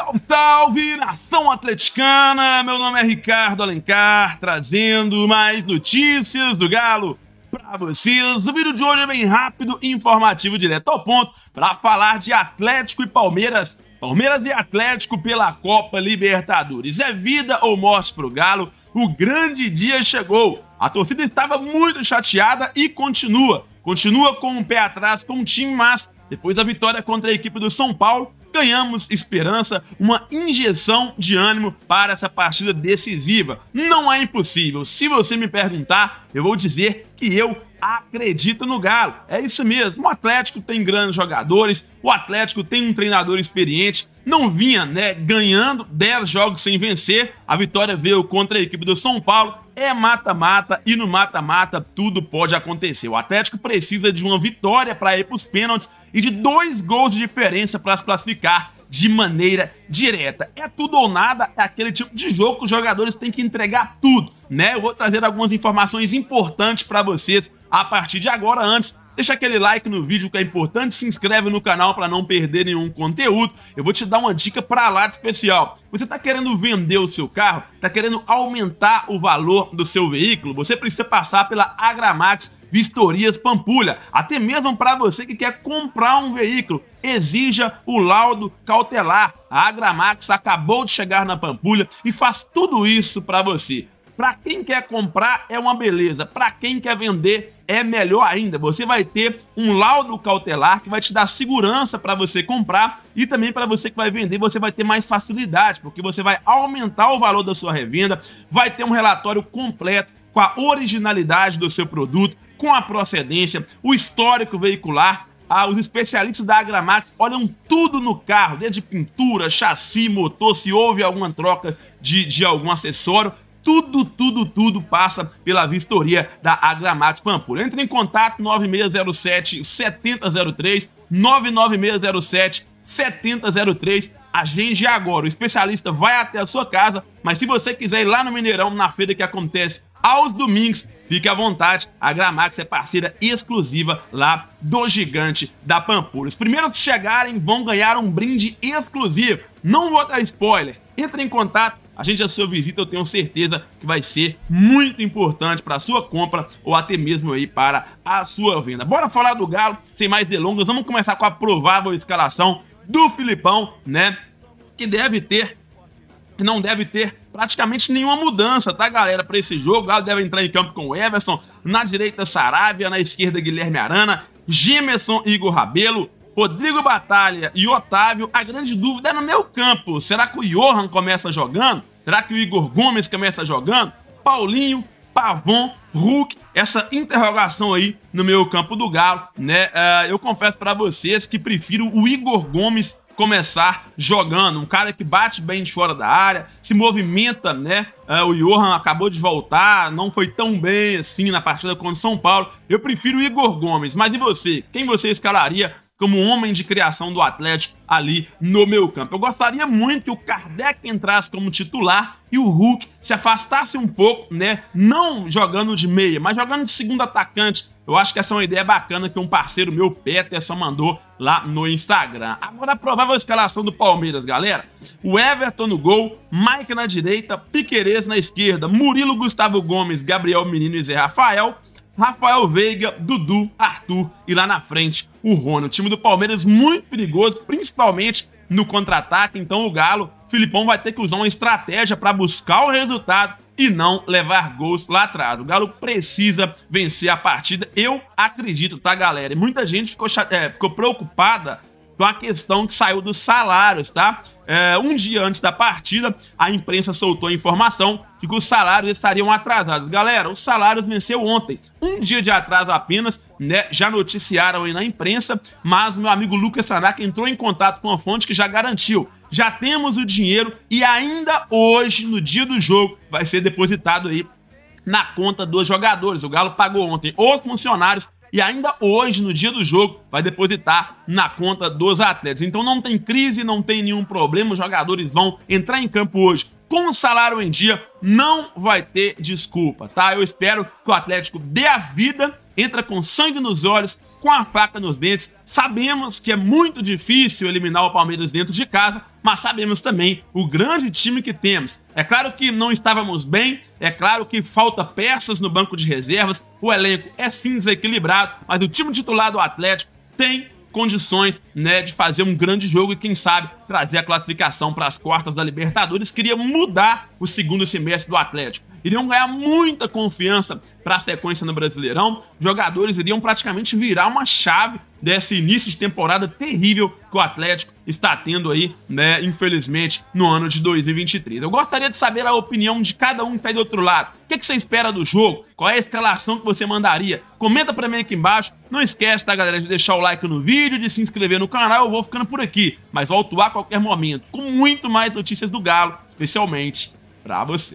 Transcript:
Salve, salve, nação atleticana! Meu nome é Ricardo Alencar, trazendo mais notícias do Galo para vocês. O vídeo de hoje é bem rápido, informativo, direto ao ponto, para falar de Atlético e Palmeiras. Palmeiras e Atlético pela Copa Libertadores. É vida ou morte pro Galo? O grande dia chegou. A torcida estava muito chateada e continua. Continua com o um pé atrás com o time, mas depois da vitória contra a equipe do São Paulo, ganhamos esperança, uma injeção de ânimo para essa partida decisiva. Não é impossível. Se você me perguntar, eu vou dizer que eu acredito no Galo. É isso mesmo. O Atlético tem grandes jogadores, o Atlético tem um treinador experiente, não vinha né, ganhando 10 jogos sem vencer. A vitória veio contra a equipe do São Paulo é mata-mata e no mata-mata tudo pode acontecer. O Atlético precisa de uma vitória para ir para os pênaltis e de dois gols de diferença para se classificar de maneira direta. É tudo ou nada, é aquele tipo de jogo que os jogadores têm que entregar tudo, né? Eu vou trazer algumas informações importantes para vocês a partir de agora, antes Deixa aquele like no vídeo que é importante, se inscreve no canal para não perder nenhum conteúdo. Eu vou te dar uma dica para lá de especial. Você está querendo vender o seu carro? Está querendo aumentar o valor do seu veículo? Você precisa passar pela Agramax Vistorias Pampulha. Até mesmo para você que quer comprar um veículo, exija o laudo cautelar. A Agramax acabou de chegar na Pampulha e faz tudo isso para você. Para quem quer comprar, é uma beleza. Para quem quer vender, é melhor ainda. Você vai ter um laudo cautelar que vai te dar segurança para você comprar e também para você que vai vender, você vai ter mais facilidade, porque você vai aumentar o valor da sua revenda, vai ter um relatório completo com a originalidade do seu produto, com a procedência, o histórico veicular, ah, os especialistas da Agramax olham tudo no carro, desde pintura, chassi, motor, se houve alguma troca de, de algum acessório, tudo, tudo, tudo passa pela vistoria da Agramax Pampulha. Entre em contato 9607 7003, 99607 7003. Agende agora. O especialista vai até a sua casa, mas se você quiser ir lá no Mineirão, na feira que acontece aos domingos, fique à vontade. A Gramax é parceira exclusiva lá do Gigante da Pampulha. Os primeiros que chegarem vão ganhar um brinde exclusivo. Não vou dar spoiler. Entre em contato a gente, a sua visita, eu tenho certeza que vai ser muito importante para a sua compra ou até mesmo aí para a sua venda. Bora falar do Galo, sem mais delongas, vamos começar com a provável escalação do Filipão, né? Que deve ter, que não deve ter praticamente nenhuma mudança, tá, galera, para esse jogo. O Galo deve entrar em campo com o Everson, na direita Saravia, na esquerda Guilherme Arana, Gemerson Igor Rabelo, Rodrigo Batalha e Otávio. A grande dúvida é no meu campo. Será que o Johan começa jogando? Será que o Igor Gomes começa jogando? Paulinho, Pavon, Hulk, essa interrogação aí no meio campo do Galo, né? Uh, eu confesso para vocês que prefiro o Igor Gomes começar jogando. Um cara que bate bem de fora da área, se movimenta, né? Uh, o Johan acabou de voltar, não foi tão bem assim na partida contra o São Paulo. Eu prefiro o Igor Gomes. Mas e você? Quem você escalaria como homem de criação do Atlético ali no meu campo. Eu gostaria muito que o Kardec entrasse como titular e o Hulk se afastasse um pouco, né? Não jogando de meia, mas jogando de segundo atacante. Eu acho que essa é uma ideia bacana que um parceiro meu, Peterson, mandou lá no Instagram. Agora a provável escalação do Palmeiras, galera. O Everton no gol, Mike na direita, Piquerez na esquerda, Murilo, Gustavo Gomes, Gabriel Menino e Zé Rafael. Rafael Veiga, Dudu, Arthur e lá na frente o Rony. O time do Palmeiras muito perigoso, principalmente no contra-ataque. Então o Galo, Filipão vai ter que usar uma estratégia para buscar o resultado e não levar gols lá atrás. O Galo precisa vencer a partida. Eu acredito, tá, galera? Muita gente ficou, é, ficou preocupada com então, a questão que saiu dos salários, tá? É, um dia antes da partida, a imprensa soltou a informação de que os salários estariam atrasados. Galera, os salários venceu ontem. Um dia de atraso apenas, né? Já noticiaram aí na imprensa, mas meu amigo Lucas Tanaka entrou em contato com a fonte que já garantiu. Já temos o dinheiro e ainda hoje, no dia do jogo, vai ser depositado aí na conta dos jogadores. O Galo pagou ontem os funcionários e ainda hoje, no dia do jogo, vai depositar na conta dos atletas. Então não tem crise, não tem nenhum problema, os jogadores vão entrar em campo hoje com o salário em dia, não vai ter desculpa, tá? Eu espero que o Atlético dê a vida, entra com sangue nos olhos com a faca nos dentes. Sabemos que é muito difícil eliminar o Palmeiras dentro de casa, mas sabemos também o grande time que temos. É claro que não estávamos bem, é claro que falta peças no banco de reservas, o elenco é sim desequilibrado, mas o time titular do Atlético tem condições né, de fazer um grande jogo e, quem sabe, trazer a classificação para as quartas da Libertadores. Queria mudar o segundo semestre do Atlético. Iriam ganhar muita confiança para a sequência no Brasileirão. Jogadores iriam praticamente virar uma chave desse início de temporada terrível que o Atlético está tendo aí, né, infelizmente, no ano de 2023. Eu gostaria de saber a opinião de cada um que está aí do outro lado. O que, é que, você espera do jogo? Qual é a escalação que você mandaria? Comenta para mim aqui embaixo. Não esquece, tá, galera, de deixar o like no vídeo, de se inscrever no canal. Eu vou ficando por aqui, mas volto a qualquer momento com muito mais notícias do Galo, especialmente para você.